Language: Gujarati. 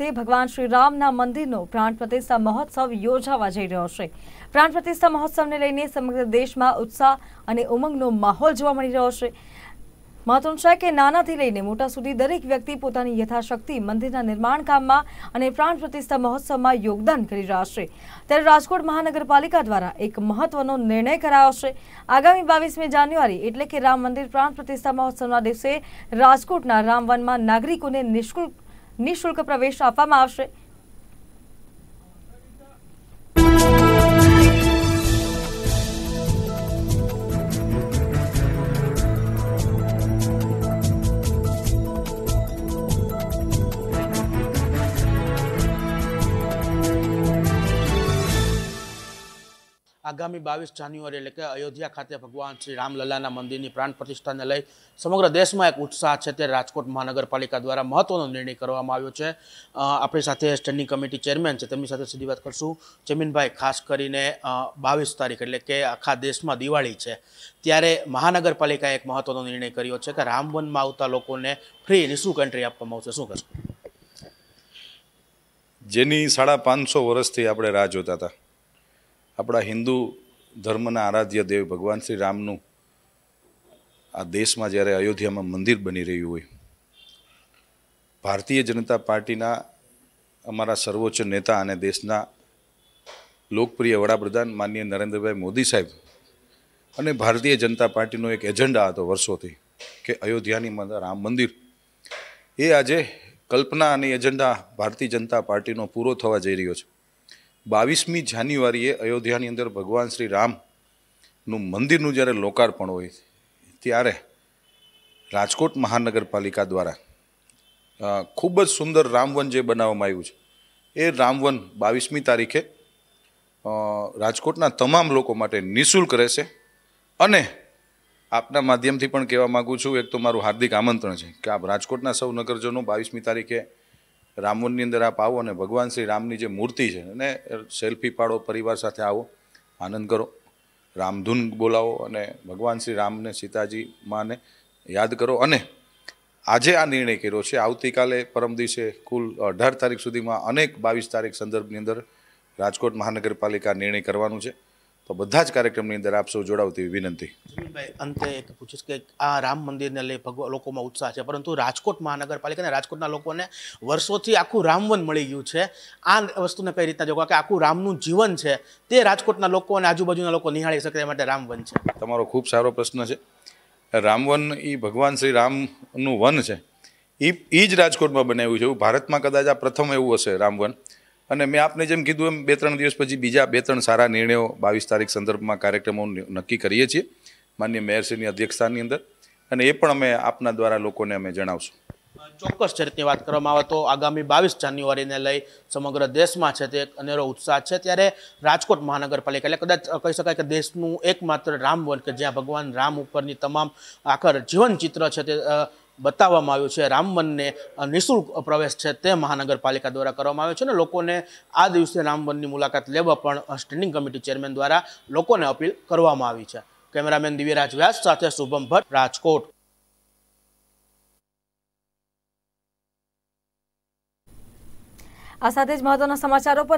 ખાતે ભગવાન શ્રીરામના મંદિરનો પ્રાણ પ્રતિષ્ઠા મહોત્સવ યોજાવા જઈ રહ્યો છે પ્રાણ પ્રતિષ્ઠા મહોત્સવને લઈને સમગ્ર દેશમાં ઉત્સાહ અને ઉમંગનો માહોલ જોવા મળી રહ્યો છે મહત્વનું છે કે નાનાથી લઈને મોટા સુધી દરેક વ્યક્તિ પોતાની યથાશક્તિ મંદિરના નિર્માણ કામમાં અને પ્રાણ પ્રતિષ્ઠા મહોત્સવમાં યોગદાન કરી રહ્યા છે ત્યારે રાજકોટ મહાનગરપાલિકા દ્વારા એક મહત્વનો નિર્ણય કરાયો છે આગામી બાવીસમી જાન્યુઆરી એટલે કે રામ મંદિર પ્રાણ પ્રતિષ્ઠા મહોત્સવના દિવસે રાજકોટના રામવનમાં નાગરિકોને નિઃશુલ્ક નિઃશુલ્ક પ્રવેશ આપવામાં આવશે આગામી બાવીસ જાન્યુઆરી એટલે કે અયોધ્યા ખાતે ભગવાન શ્રી રામલલ્લાના મંદિરની પ્રાણ પ્રતિષ્ઠાને લઈ સમગ્ર દેશમાં એક ઉત્સાહ છે તે રાજકોટ મહાનગરપાલિકા દ્વારા મહત્વનો નિર્ણય કરવામાં આવ્યો છે આપણી સાથે સ્ટેન્ડિંગ કમિટી ચેરમેન છે તેમની સાથે સીધી વાત કરશું જમીનભાઈ ખાસ કરીને બાવીસ તારીખ એટલે કે આખા દેશમાં દિવાળી છે ત્યારે મહાનગરપાલિકાએ એક મહત્વનો નિર્ણય કર્યો છે કે રામવનમાં આવતા લોકોને ફ્રી નિઃશુલ્ક એન્ટ્રી આપવામાં આવશે શું કરશો જેની સાડા પાંચસો વર્ષથી આપણે રાહ જોતા હતા આપણા હિન્દુ ધર્મના આરાધ્ય દેવ ભગવાન શ્રી રામનું આ દેશમાં જ્યારે અયોધ્યામાં મંદિર બની રહ્યું હોય ભારતીય જનતા પાર્ટીના અમારા સર્વોચ્ચ નેતા અને દેશના લોકપ્રિય વડાપ્રધાન માનનીય નરેન્દ્રભાઈ મોદી સાહેબ અને ભારતીય જનતા પાર્ટીનો એક એજન્ડા હતો વર્ષોથી કે અયોધ્યાની રામ મંદિર એ આજે કલ્પના અને એજન્ડા ભારતીય જનતા પાર્ટીનો પૂરો થવા જઈ રહ્યો છે બાવીસમી જાન્યુઆરીએ અયોધ્યાની અંદર ભગવાન શ્રી રામનું મંદિરનું જ્યારે લોકાર્પણ હોય ત્યારે રાજકોટ મહાનગરપાલિકા દ્વારા ખૂબ જ સુંદર રામવન જે બનાવવામાં આવ્યું છે એ રામવન બાવીસમી તારીખે રાજકોટના તમામ લોકો માટે નિઃશુલ્ક રહેશે અને આપના માધ્યમથી પણ કહેવા માગું છું એક તો મારું હાર્દિક આમંત્રણ છે કે આપ રાજકોટના સૌ નગરજનો બાવીસમી તારીખે રામવનની અંદર આપ આવો અને ભગવાન શ્રી રામની જે મૂર્તિ છે એને સેલ્ફી પાડો પરિવાર સાથે આવો આનંદ કરો રામધૂન બોલાવો અને ભગવાન શ્રી રામને સીતાજી માને યાદ કરો અને આજે આ નિર્ણય કર્યો છે આવતીકાલે પરમ દિવસે કુલ અઢાર તારીખ સુધીમાં અનેક બાવીસ તારીખ સંદર્ભની અંદર રાજકોટ મહાનગરપાલિકા નિર્ણય કરવાનું છે તો બધા જ કાર્યક્રમની અંદર આપ સૌ જોડાવ તેવી વિનંતી અંતે એક પૂછીશ કે આ રામ મંદિરને લઈ ભગવા લોકોમાં ઉત્સાહ છે પરંતુ રાજકોટ મહાનગરપાલિકાને રાજકોટના લોકોને વર્ષોથી આખું રામવન મળી ગયું છે આ વસ્તુને કઈ રીતના જોવા કે આખું રામનું જીવન છે તે રાજકોટના લોકો અને આજુબાજુના લોકો નિહાળી શકે માટે રામવન છે તમારો ખૂબ સારો પ્રશ્ન છે રામવન એ ભગવાન શ્રી રામનું વન છે એ એ જ રાજકોટમાં બનાવ્યું છે એવું ભારતમાં કદાચ આ પ્રથમ એવું હશે રામવન અને મેં આપને જેમ કીધું એમ બે ત્રણ દિવસ પછી બીજા બે ત્રણ સારા નિર્ણયો બાવીસ તારીખ સંદર્ભમાં કાર્યક્રમો નક્કી કરીએ છીએ માન્ય મેયરશ્રીની અધ્યક્ષતાની અંદર અને એ પણ અમે આપના દ્વારા લોકોને અમે જણાવશું ચોક્કસ છે વાત કરવામાં આવે તો આગામી બાવીસ જાન્યુઆરીને લઈ સમગ્ર દેશમાં છે તે એક અનેરો ઉત્સાહ છે ત્યારે રાજકોટ મહાનગરપાલિકા એટલે કદાચ કહી શકાય કે દેશનું એકમાત્ર રામ રામવન કે જ્યાં ભગવાન રામ ઉપરની તમામ આખર જીવન ચિત્ર છે તે બતાવવામાં આવ્યું છે રામ રામવનને નિઃશુલ્ક પ્રવેશ છે તે મહાનગરપાલિકા દ્વારા કરવામાં આવ્યો છે અને લોકોને આ દિવસે રામવનની મુલાકાત લેવા પણ સ્ટેન્ડિંગ કમિટી ચેરમેન દ્વારા લોકોને અપીલ કરવામાં આવી છે કેમેરામેન દિવ્યરાજ વ્યાસ સાથે શુભમ ભટ્ટ રાજકોટ આ સાથે જ મહત્વના સમાચારો પર